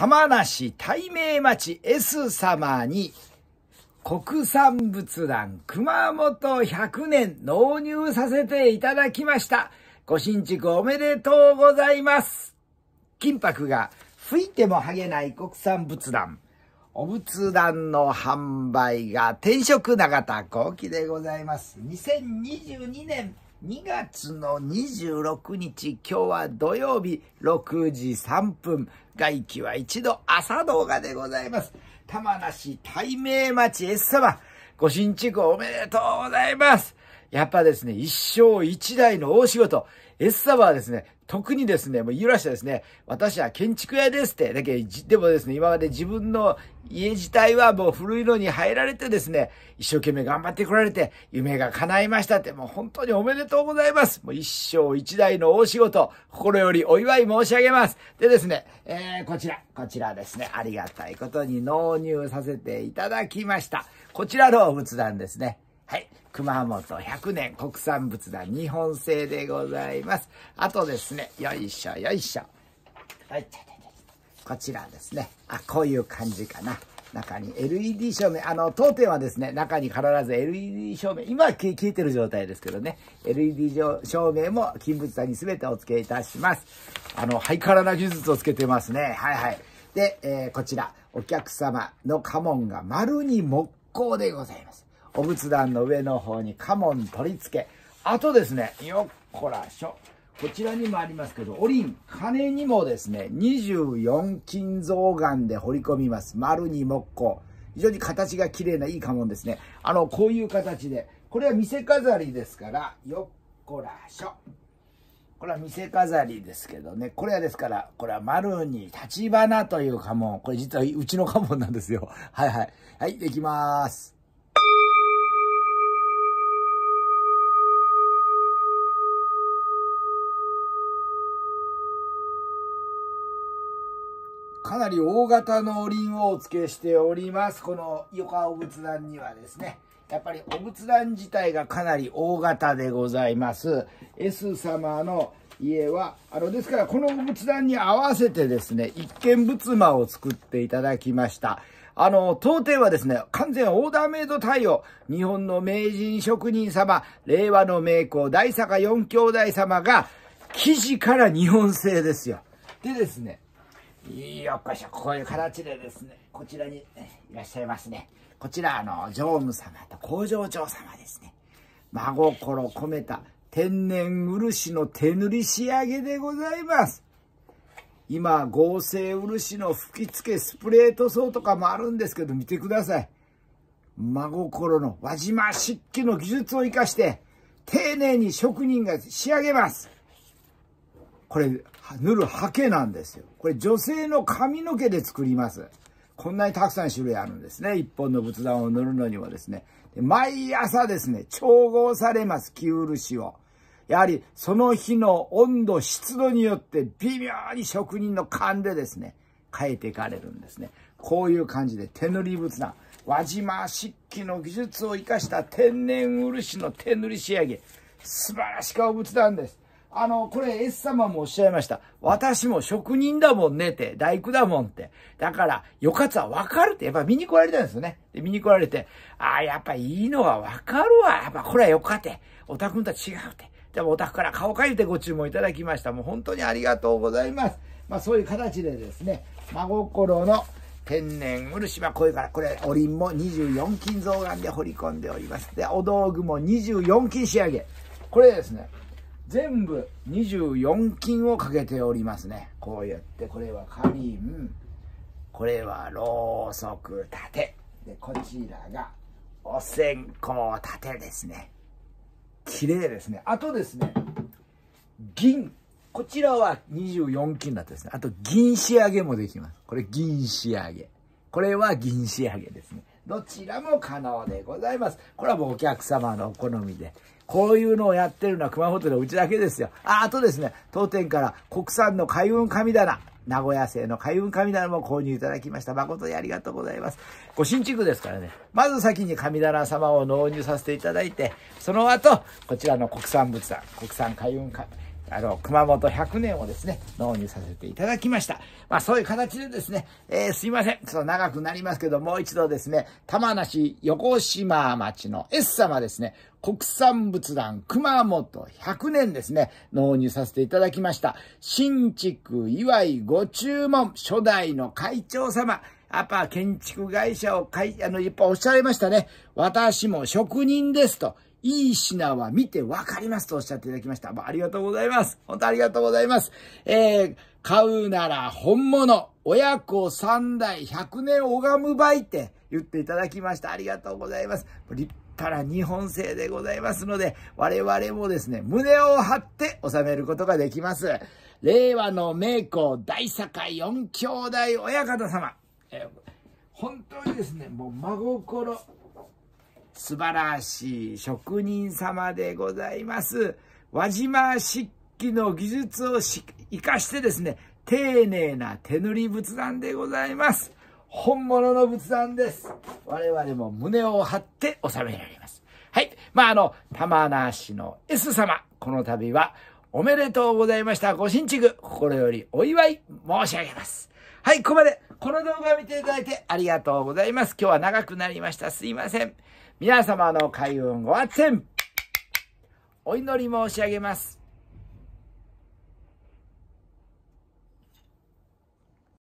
玉梨大名町 S 様に、国産仏壇熊本100年納入させていただきました。ご新築おめでとうございます。金箔が吹いても剥げない国産仏壇。お仏壇の販売が転職永田幸喜でございます。2022年2月の26日、今日は土曜日6時3分、外気は一度朝動画でございます。玉梨大名町 S 様、ご新築おめでとうございます。やっぱですね、一生一代の大仕事。エッサはですね、特にですね、もういらしたですね、私は建築屋ですって、だけでもですね、今まで自分の家自体はもう古いのに入られてですね、一生懸命頑張ってこられて、夢が叶いましたって、もう本当におめでとうございます。もう一生一代の大仕事、心よりお祝い申し上げます。でですね、えー、こちら、こちらですね、ありがたいことに納入させていただきました。こちらの仏壇ですね。はい。熊本100年国産仏壇日本製でございます。あとですね、よいしょよいしょ。はい。こちらですね。あ、こういう感じかな。中に LED 照明、あの、当店はですね、中に必ず LED 照明、今は消えてる状態ですけどね、LED 照明も金仏壇に全てお付けいたします。あの、ハイカラな技術をつけてますね。はいはい。で、えー、こちら、お客様の家紋が丸に木工でございます。お仏壇の上の方に家紋取り付け。あとですね、よっこらしょ。こちらにもありますけど、おりん、鐘にもですね、24金象眼で彫り込みます。丸に木工。非常に形が綺麗ないい家紋ですね。あの、こういう形で。これは見せ飾りですから、よっこらしょ。これは見せ飾りですけどね。これはですから、これは丸に立花という家紋。これ実はうちの家紋なんですよ。はいはい。はい、できます。かなり大型のおをお付けしております。この横尾仏壇にはですね、やっぱりお仏壇自体がかなり大型でございます。S 様の家は、あの、ですからこの仏壇に合わせてですね、一軒仏間を作っていただきました。あの、当店はですね、完全オーダーメイド対応。日本の名人職人様、令和の名工、大坂四兄弟様が、生地から日本製ですよ。でですね、よっこいしょ、こういう形でですね、こちらに、いらっしゃいますね。こちら、あの、常務様と工場長様ですね。真心込めた天然漆の手塗り仕上げでございます。今、合成漆の吹き付けスプレー塗装とかもあるんですけど、見てください。真心の輪島漆器の技術を活かして、丁寧に職人が仕上げます。これ、塗るハケなんですよ。これ女性の髪の毛で作ります。こんなにたくさん種類あるんですね。一本の仏壇を塗るのにはですね。毎朝ですね、調合されます、木漆を。やはりその日の温度、湿度によって微妙に職人の勘でですね、変えていかれるんですね。こういう感じで手塗り仏壇。輪島漆器の技術を生かした天然漆の手塗り仕上げ。素晴らしかお仏壇です。あの、これ、S 様もおっしゃいました。私も職人だもんねって、大工だもんって。だから、よかつはわかるって、やっぱ見に来られたんですよね。で、見に来られて、ああ、やっぱいいのはわかるわ。やっぱこれはよかって。ク宅とは違うって。でもタクから顔を変えてご注文いただきました。もう本当にありがとうございます。まあそういう形でですね、真心の天然漆はこれから、これ、おりんも24金造眼で彫り込んでおります。で、お道具も24金仕上げ。これですね、全部24金をかけておりますね。こうやって、これはカリン、これはろうそく立て。で、こちらがお線香立てですね。綺麗ですね。あとですね、銀。こちらは24金だったですね。あと銀仕上げもできます。これ銀仕上げ。これは銀仕上げですね。どちらも可能でございます。これはもうお客様のお好みで。こういうのをやってるのは熊本のうちだけですよ。あ、あとですね、当店から国産の海運神棚、名古屋製の海運神棚も購入いただきました。誠にありがとうございます。ご新築ですからね、まず先に神棚様を納入させていただいて、その後、こちらの国産仏壇、国産海運神棚、あの、熊本100年をですね、納入させていただきました。まあそういう形でですね、えー、すいません。ちょっと長くなりますけど、もう一度ですね、玉梨横島町の S 様ですね、国産仏壇熊本100年ですね、納入させていただきました。新築祝いご注文、初代の会長様、やっぱ建築会社をかい、あの、いっぱいおっしゃいましたね。私も職人ですと。いい品は見てわかりますとおっしゃっていただきました。ありがとうございます。本当ありがとうございます。えー、買うなら本物、親子三代、100年拝むばいって言っていただきました。ありがとうございます。立派な日本製でございますので、我々もですね、胸を張って収めることができます。令和の名工大坂四兄弟親方様。えー本当にですね、もう真心素晴らしい職人様でございます。輪島漆器の技術を生かしてですね、丁寧な手塗り仏壇でございます。本物の仏壇です。我々も胸を張って収められます。はい。まあ、あの、玉名市の S 様、この度はおめでとうございました。ご新築、心よりお祝い申し上げます。はい、ここまで。この動画を見ていただいてありがとうございます。今日は長くなりました。すいません。皆様の開運ご発っお祈り申し上げます。